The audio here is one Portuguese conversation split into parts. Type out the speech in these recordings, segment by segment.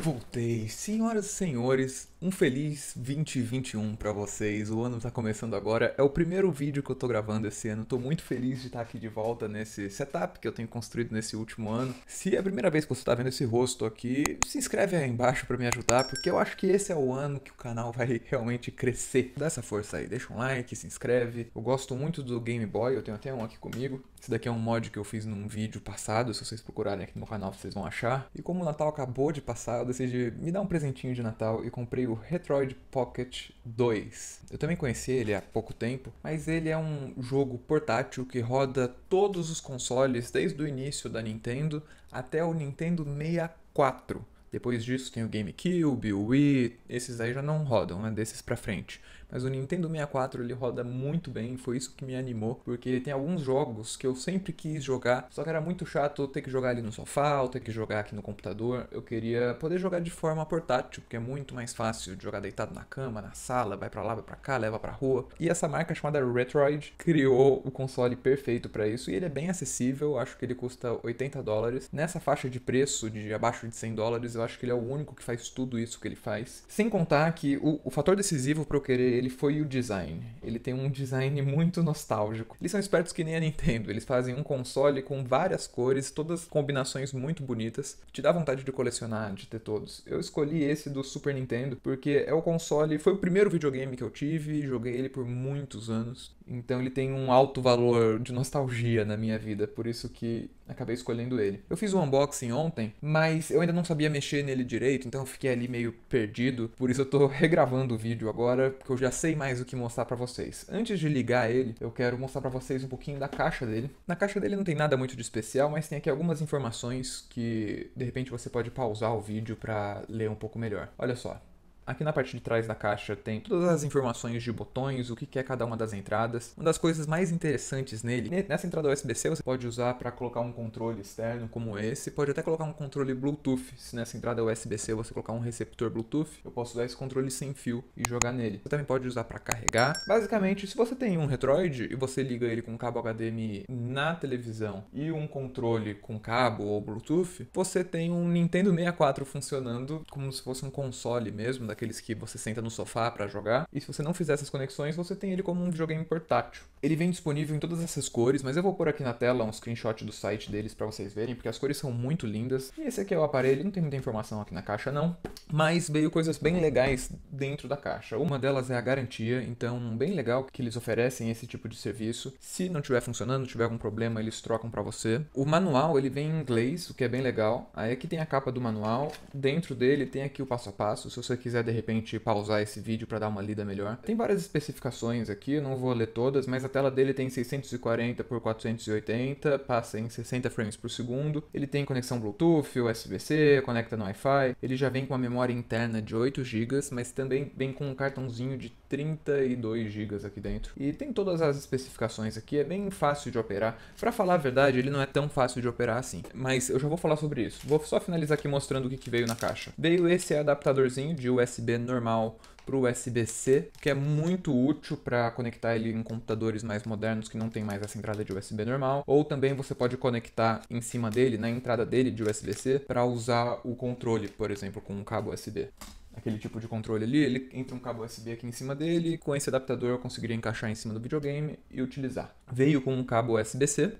Voltei. Senhoras e senhores, um feliz 2021 para vocês. O ano tá começando agora. É o primeiro vídeo que eu tô gravando esse ano. Tô muito feliz de estar tá aqui de volta nesse setup que eu tenho construído nesse último ano. Se é a primeira vez que você tá vendo esse rosto aqui, se inscreve aí embaixo para me ajudar, porque eu acho que esse é o ano que o canal vai realmente crescer. Dá essa força aí, deixa um like, se inscreve. Eu gosto muito do Game Boy, eu tenho até um aqui comigo. Esse daqui é um mod que eu fiz num vídeo passado, se vocês procurarem aqui no meu canal vocês vão achar. E como o Natal acabou de passar, eu decidi me dar um presentinho de Natal e comprei o Retroid Pocket 2. Eu também conheci ele há pouco tempo, mas ele é um jogo portátil que roda todos os consoles, desde o início da Nintendo até o Nintendo 64. Depois disso tem o GameCube, o Wii, esses aí já não rodam, né? Desses pra frente. Mas o Nintendo 64 ele roda muito bem, foi isso que me animou, porque tem alguns jogos que eu sempre quis jogar, só que era muito chato ter que jogar ali no sofá, ou ter que jogar aqui no computador. Eu queria poder jogar de forma portátil, porque é muito mais fácil de jogar deitado na cama, na sala, vai para lá, vai para cá, leva para rua. E essa marca chamada Retroid criou o console perfeito para isso e ele é bem acessível, acho que ele custa 80 dólares. Nessa faixa de preço de abaixo de 100 dólares, eu acho que ele é o único que faz tudo isso que ele faz. Sem contar que o, o fator decisivo para eu querer dele foi o design. Ele tem um design muito nostálgico. Eles são espertos que nem a Nintendo. Eles fazem um console com várias cores, todas combinações muito bonitas. Te dá vontade de colecionar, de ter todos. Eu escolhi esse do Super Nintendo porque é o console, foi o primeiro videogame que eu tive, joguei ele por muitos anos. Então ele tem um alto valor de nostalgia na minha vida, por isso que acabei escolhendo ele. Eu fiz o um unboxing ontem, mas eu ainda não sabia mexer nele direito, então eu fiquei ali meio perdido, por isso eu tô regravando o vídeo agora, porque eu já sei mais o que mostrar para vocês. Antes de ligar ele, eu quero mostrar para vocês um pouquinho da caixa dele. Na caixa dele não tem nada muito de especial, mas tem aqui algumas informações que de repente você pode pausar o vídeo para ler um pouco melhor. Olha só, Aqui na parte de trás da caixa tem todas as informações de botões, o que é cada uma das entradas. Uma das coisas mais interessantes nele, nessa entrada USB-C você pode usar para colocar um controle externo como esse, pode até colocar um controle Bluetooth. Se nessa entrada USB-C você colocar um receptor Bluetooth, eu posso usar esse controle sem fio e jogar nele. Você também pode usar para carregar. Basicamente, se você tem um Retroid e você liga ele com um cabo HDMI na televisão e um controle com cabo ou Bluetooth, você tem um Nintendo 64 funcionando como se fosse um console mesmo, aqueles que você senta no sofá para jogar. E se você não fizer essas conexões, você tem ele como um videogame portátil. Ele vem disponível em todas essas cores, mas eu vou pôr aqui na tela um screenshot do site deles para vocês verem, porque as cores são muito lindas. E esse aqui é o aparelho, não tem muita informação aqui na caixa não, mas veio coisas bem legais dentro da caixa. Uma delas é a garantia, então bem legal que eles oferecem esse tipo de serviço. Se não estiver funcionando, tiver algum problema, eles trocam para você. O manual, ele vem em inglês, o que é bem legal. Aí aqui tem a capa do manual, dentro dele tem aqui o passo a passo, se você quiser quiser de repente pausar esse vídeo para dar uma lida melhor. Tem várias especificações aqui, eu não vou ler todas, mas a tela dele tem 640 por 480, passa em 60 frames por segundo. Ele tem conexão Bluetooth, USB-C, conecta no Wi-Fi. Ele já vem com uma memória interna de 8 GB, mas também vem com um cartãozinho de 32 GB aqui dentro. E tem todas as especificações aqui, é bem fácil de operar. Para falar a verdade, ele não é tão fácil de operar assim, mas eu já vou falar sobre isso. Vou só finalizar aqui mostrando o que, que veio na caixa. Veio esse adaptadorzinho de USB USB normal para o USB-C, que é muito útil para conectar ele em computadores mais modernos que não tem mais essa entrada de USB normal, ou também você pode conectar em cima dele, na entrada dele de USB-C, para usar o controle, por exemplo, com um cabo USB aquele tipo de controle ali, ele entra um cabo USB aqui em cima dele, com esse adaptador eu conseguiria encaixar em cima do videogame e utilizar. Veio com um cabo USB-C,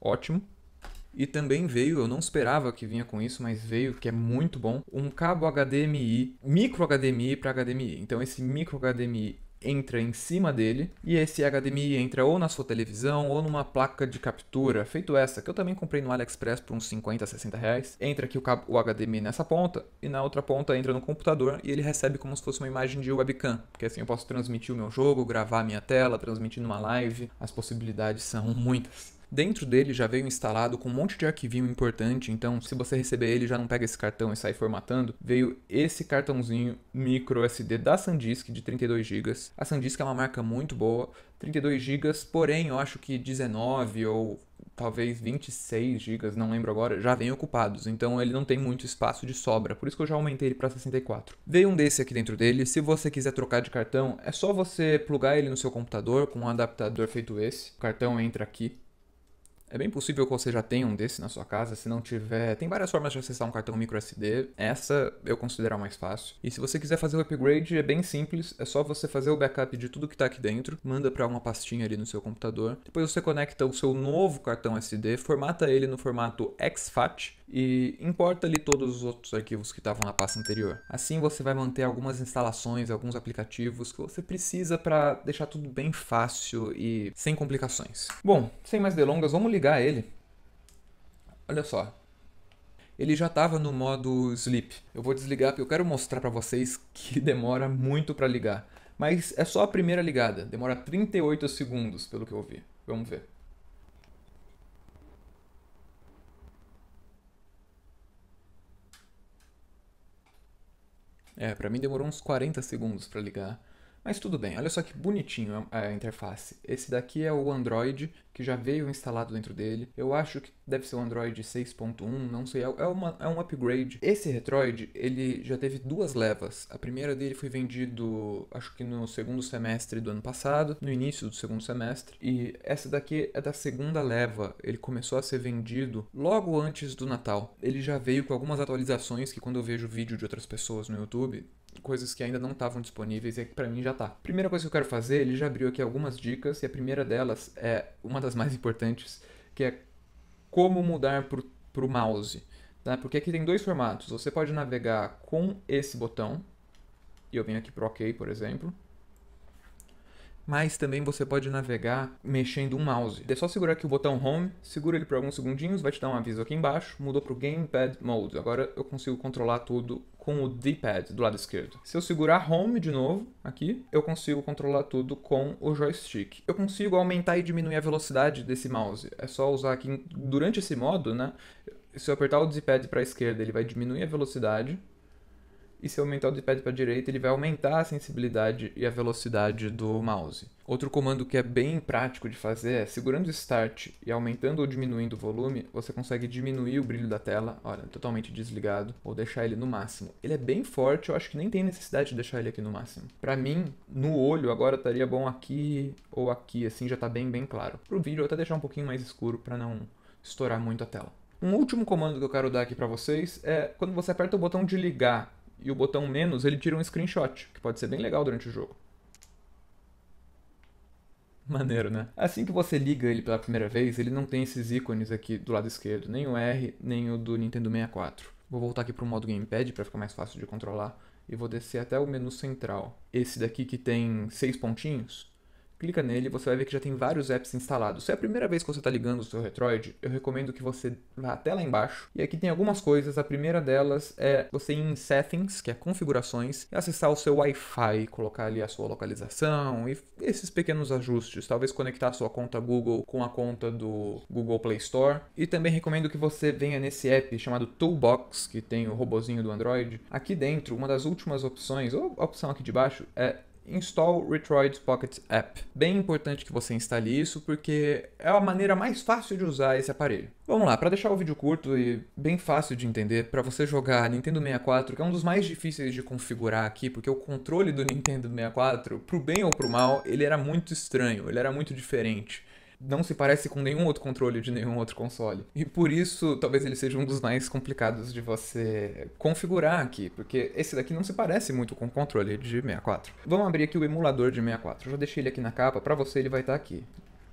ótimo. E também veio, eu não esperava que vinha com isso, mas veio, que é muito bom, um cabo HDMI, micro HDMI para HDMI. Então esse micro HDMI entra em cima dele e esse HDMI entra ou na sua televisão ou numa placa de captura, feito essa, que eu também comprei no AliExpress por uns 50, 60 reais. Entra aqui o, cabo, o HDMI nessa ponta e na outra ponta entra no computador e ele recebe como se fosse uma imagem de webcam, porque assim eu posso transmitir o meu jogo, gravar a minha tela, transmitir numa live. As possibilidades são muitas. Dentro dele já veio instalado com um monte de arquivinho importante, então se você receber ele já não pega esse cartão e sai formatando. Veio esse cartãozinho micro SD da SanDisk de 32 GB. A SanDisk é uma marca muito boa, 32 GB, porém eu acho que 19 ou talvez 26 GB, não lembro agora, já vem ocupados, então ele não tem muito espaço de sobra, por isso que eu já aumentei ele para 64. Veio um desse aqui dentro dele, se você quiser trocar de cartão, é só você plugar ele no seu computador com um adaptador feito esse, o cartão entra aqui, é bem possível que você já tenha um desse na sua casa, se não tiver, tem várias formas de acessar um cartão micro SD. Essa eu considero a mais fácil. E se você quiser fazer o upgrade, é bem simples, é só você fazer o backup de tudo que está aqui dentro, manda para uma pastinha ali no seu computador. Depois você conecta o seu novo cartão SD, formata ele no formato XFAT e importa ali todos os outros arquivos que estavam na pasta anterior. Assim você vai manter algumas instalações, alguns aplicativos que você precisa para deixar tudo bem fácil e sem complicações. Bom, sem mais delongas, vamos ligar ligar ele, olha só, ele já estava no modo sleep. Eu vou desligar porque eu quero mostrar para vocês que demora muito para ligar. Mas é só a primeira ligada, demora 38 segundos, pelo que eu vi. Vamos ver. É, para mim demorou uns 40 segundos para ligar. Mas tudo bem, olha só que bonitinho a, interface. Esse daqui é o Android, que já veio instalado dentro dele. Eu acho que deve ser o Android 6.1, não sei, é, é, uma, é um upgrade. Esse Retroid, ele já teve duas levas. A primeira dele foi vendido, acho que no segundo semestre do ano passado, no início do segundo semestre. E essa daqui é da segunda leva. Ele começou a ser vendido logo antes do Natal. Ele já veio com algumas atualizações que quando eu vejo vídeo de outras pessoas no YouTube, coisas que ainda não estavam disponíveis e que para mim já tá. Primeira coisa que eu quero fazer, ele já abriu aqui algumas dicas e a primeira delas é uma das mais importantes, que é como mudar para o mouse. Tá? Porque aqui tem dois formatos. Você pode navegar com esse botão, e eu venho aqui para OK, por exemplo mas também você pode navegar mexendo o um mouse. É só segurar aqui o botão Home, segura ele por alguns segundinhos, vai te dar um aviso aqui embaixo, mudou para o Gamepad Mode. Agora eu consigo controlar tudo com o D-pad do lado esquerdo. Se eu segurar Home de novo aqui, eu consigo controlar tudo com o joystick. Eu consigo aumentar e diminuir a velocidade desse mouse. É só usar aqui durante esse modo, né? Se eu apertar o D-pad para a esquerda, ele vai diminuir a velocidade e se eu aumentar o D-pad para direita, ele vai aumentar a sensibilidade e a velocidade do mouse. Outro comando que é bem prático de fazer é, segurando Start e aumentando ou diminuindo o volume, você consegue diminuir o brilho da tela, olha, totalmente desligado, ou deixar ele no máximo. Ele é bem forte, eu acho que nem tem necessidade de deixar ele aqui no máximo. Para mim, no olho, agora estaria bom aqui ou aqui, assim já está bem, bem claro. Pro vídeo, eu até deixar um pouquinho mais escuro para não estourar muito a tela. Um último comando que eu quero dar aqui para vocês é quando você aperta o botão de ligar e o botão menos, ele tira um screenshot, que pode ser bem legal durante o jogo. Maneiro, né? Assim que você liga ele pela primeira vez, ele não tem esses ícones aqui do lado esquerdo, nem o R, nem o do Nintendo 64. Vou voltar aqui pro modo gamepad para ficar mais fácil de controlar e vou descer até o menu central. Esse daqui que tem seis pontinhos, clica nele e você vai ver que já tem vários apps instalados. Se é a primeira vez que você está ligando o seu Retroid, eu recomendo que você vá até lá embaixo. E aqui tem algumas coisas. A primeira delas é você ir em Settings, que é configurações, e acessar o seu Wi-Fi, colocar ali a sua localização e esses pequenos ajustes. Talvez conectar a sua conta Google com a conta do Google Play Store. E também recomendo que você venha nesse app chamado Toolbox, que tem o robozinho do Android. Aqui dentro, uma das últimas opções, ou a opção aqui de baixo, é install Retroid Pocket App. Bem importante que você instale isso porque é a maneira mais fácil de usar esse aparelho. Vamos lá, para deixar o vídeo curto e bem fácil de entender, para você jogar Nintendo 64, que é um dos mais difíceis de configurar aqui, porque o controle do Nintendo 64, pro bem ou pro mal, ele era muito estranho, ele era muito diferente não se parece com nenhum outro controle de nenhum outro console. E por isso, talvez ele seja um dos mais complicados de você configurar aqui, porque esse daqui não se parece muito com o controle de 64. Vamos abrir aqui o emulador de 64. Eu já deixei ele aqui na capa, para você ele vai estar tá aqui.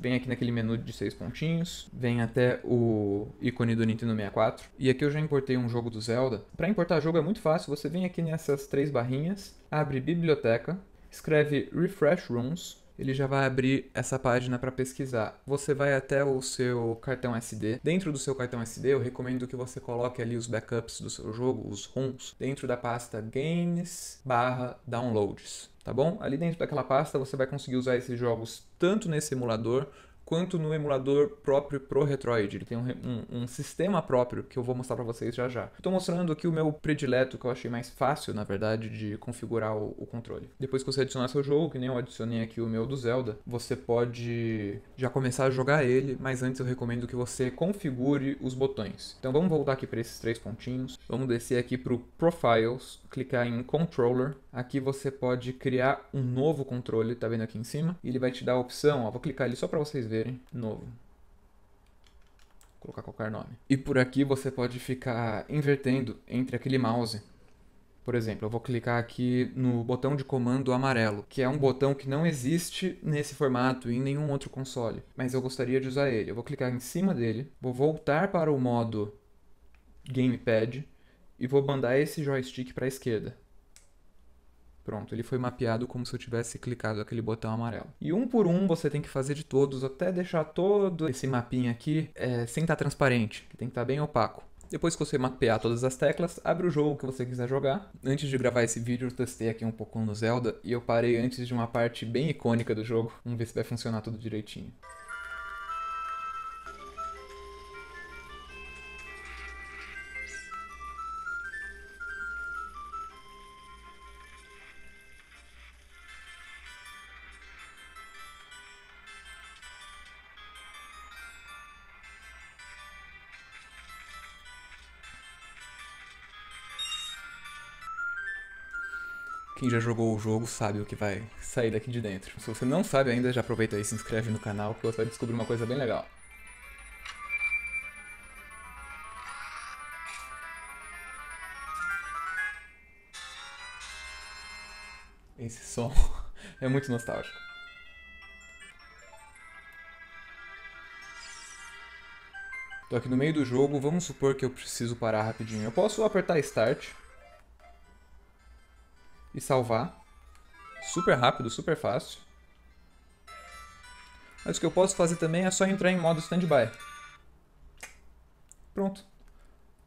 Vem aqui naquele menu de seis pontinhos, vem até o ícone do Nintendo 64. E aqui eu já importei um jogo do Zelda. Para importar jogo é muito fácil, você vem aqui nessas três barrinhas, abre biblioteca, escreve Refresh Rooms, ele já vai abrir essa página para pesquisar. Você vai até o seu cartão SD. Dentro do seu cartão SD, eu recomendo que você coloque ali os backups do seu jogo, os ROMs, dentro da pasta games barra downloads, tá bom? Ali dentro daquela pasta você vai conseguir usar esses jogos tanto nesse emulador quanto no emulador próprio pro Retroid. Ele tem um, um, um sistema próprio que eu vou mostrar para vocês já já. Estou mostrando aqui o meu predileto que eu achei mais fácil, na verdade, de configurar o, o, controle. Depois que você adicionar seu jogo, que nem eu adicionei aqui o meu do Zelda, você pode já começar a jogar ele, mas antes eu recomendo que você configure os botões. Então vamos voltar aqui para esses três pontinhos. Vamos descer aqui pro Profiles, clicar em Controller Aqui você pode criar um novo controle, tá vendo aqui em cima? E ele vai te dar a opção, ó, vou clicar ali só para vocês verem, novo colocar qualquer nome. E por aqui você pode ficar invertendo entre aquele mouse. Por exemplo, eu vou clicar aqui no botão de comando amarelo, que é um botão que não existe nesse formato em nenhum outro console, mas eu gostaria de usar ele. Eu vou clicar em cima dele, vou voltar para o modo gamepad e vou mandar esse joystick para a esquerda. Pronto, ele foi mapeado como se eu tivesse clicado aquele botão amarelo. E um por um você tem que fazer de todos, até deixar todo esse mapinha aqui é, sem estar tá transparente, tem que estar tá bem opaco. Depois que você mapear todas as teclas, abre o jogo que você quiser jogar. Antes de gravar esse vídeo, eu testei aqui um pouco no Zelda e eu parei antes de uma parte bem icônica do jogo. Vamos ver se vai funcionar tudo direitinho. Quem já jogou o jogo sabe o que vai sair daqui de dentro. Se você não sabe ainda, já aproveita e se inscreve no canal que você vai descobrir uma coisa bem legal. Esse som é muito nostálgico. Tô aqui no meio do jogo, vamos supor que eu preciso parar rapidinho. Eu posso apertar Start e salvar. Super rápido, super fácil. Mas o que eu posso fazer também é só entrar em modo standby. Pronto.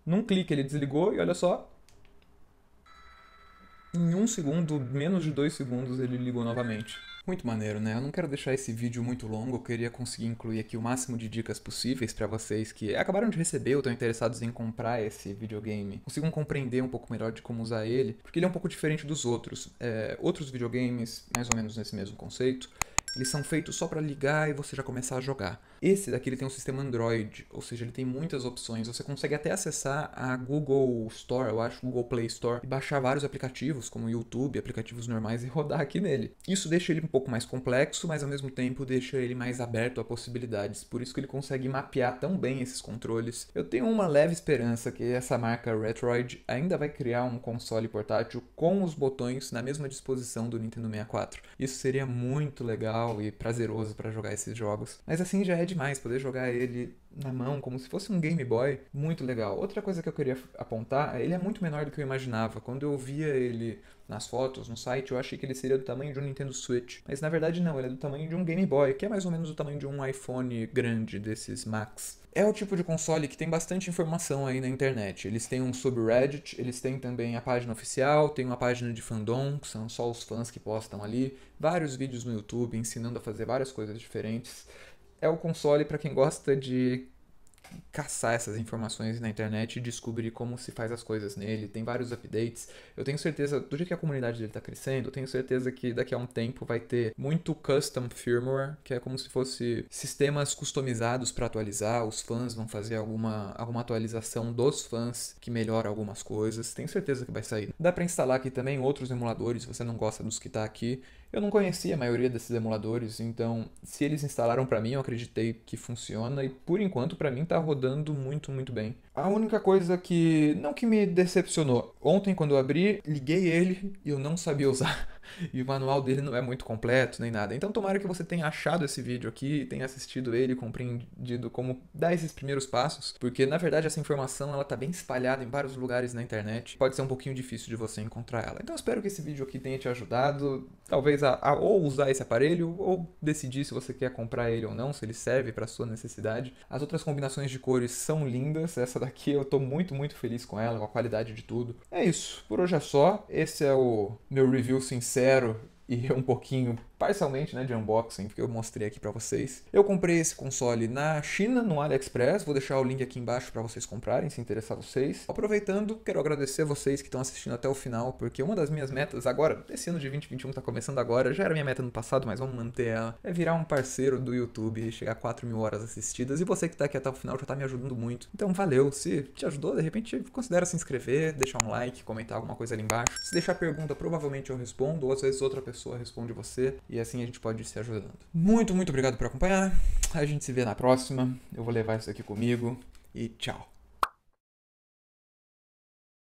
Num clique ele desligou e olha só, em um segundo, menos de dois segundos, ele ligou novamente. Muito maneiro, né? Eu não quero deixar esse vídeo muito longo, eu queria conseguir incluir aqui o máximo de dicas possíveis para vocês que acabaram de receber ou estão interessados em comprar esse videogame. Consigam compreender um pouco melhor de como usar ele, porque ele é um pouco diferente dos outros. É, outros videogames, mais ou menos nesse mesmo conceito, eles são feitos só para ligar e você já começar a jogar. Esse daqui ele tem um sistema Android, ou seja, ele tem muitas opções. Você consegue até acessar a Google Store, eu acho, Google Play Store, e baixar vários aplicativos, como YouTube, aplicativos normais, e rodar aqui nele. Isso deixa ele um pouco mais complexo, mas ao mesmo tempo deixa ele mais aberto a possibilidades. Por isso que ele consegue mapear tão bem esses controles. Eu tenho uma leve esperança que essa marca Retroid ainda vai criar um console portátil com os botões na mesma disposição do Nintendo 64. Isso seria muito legal e prazeroso para jogar esses jogos. Mas assim já é é demais poder jogar ele na mão, como se fosse um Game Boy, muito legal. Outra coisa que eu queria apontar, é, ele é muito menor do que eu imaginava. Quando eu via ele nas fotos, no site, eu achei que ele seria do tamanho de um Nintendo Switch. Mas na verdade não, ele é do tamanho de um Game Boy, que é mais ou menos o tamanho de um iPhone grande desses Max. É o tipo de console que tem bastante informação aí na internet. Eles têm um subreddit, eles têm também a página oficial, tem uma página de fandom, que são só os fãs que postam ali, vários vídeos no YouTube ensinando a fazer várias coisas diferentes é o console para quem gosta de caçar essas informações na internet e descobrir como se faz as coisas nele. Tem vários updates. Eu tenho certeza, do jeito que a comunidade dele está crescendo, eu tenho certeza que daqui a um tempo vai ter muito custom firmware, que é como se fosse sistemas customizados para atualizar. Os fãs vão fazer alguma, alguma atualização dos fãs que melhora algumas coisas. Tenho certeza que vai sair. Dá para instalar aqui também outros emuladores, se você não gosta dos que está aqui. Eu não conhecia a maioria desses emuladores, então se eles instalaram para mim, eu acreditei que funciona e por enquanto para mim tá rodando muito, muito bem. A única coisa que não que me decepcionou, ontem quando eu abri, liguei ele e eu não sabia usar. E o manual dele não é muito completo nem nada. Então tomara que você tenha achado esse vídeo aqui, tenha assistido ele, compreendido como dar esses primeiros passos, porque na verdade essa informação ela tá bem espalhada em vários lugares na internet. Pode ser um pouquinho difícil de você encontrar ela. Então espero que esse vídeo aqui tenha te ajudado talvez a, a, ou usar esse aparelho ou decidir se você quer comprar ele ou não, se ele serve para sua necessidade. As outras combinações de cores são lindas, essa daqui eu estou muito, muito feliz com ela, com a qualidade de tudo. É isso, por hoje é só. Esse é o meu review sincero e um pouquinho parcialmente, né, de unboxing, porque eu mostrei aqui para vocês. Eu comprei esse console na China, no AliExpress, vou deixar o link aqui embaixo para vocês comprarem, se interessar vocês. Aproveitando, quero agradecer a vocês que estão assistindo até o final, porque uma das minhas metas agora, esse ano de 2021 tá começando agora, já era minha meta no passado, mas vamos manter ela, é virar um parceiro do YouTube, chegar a 4 mil horas assistidas, e você que tá aqui até o final já tá me ajudando muito. Então valeu, se te ajudou, de repente considera se inscrever, deixar um like, comentar alguma coisa ali embaixo. Se deixar pergunta, provavelmente eu respondo, ou às vezes outra pessoa responde você. E assim a gente pode ir se ajudando. Muito, muito obrigado por acompanhar. A gente se vê na próxima. Eu vou levar isso aqui comigo. E tchau.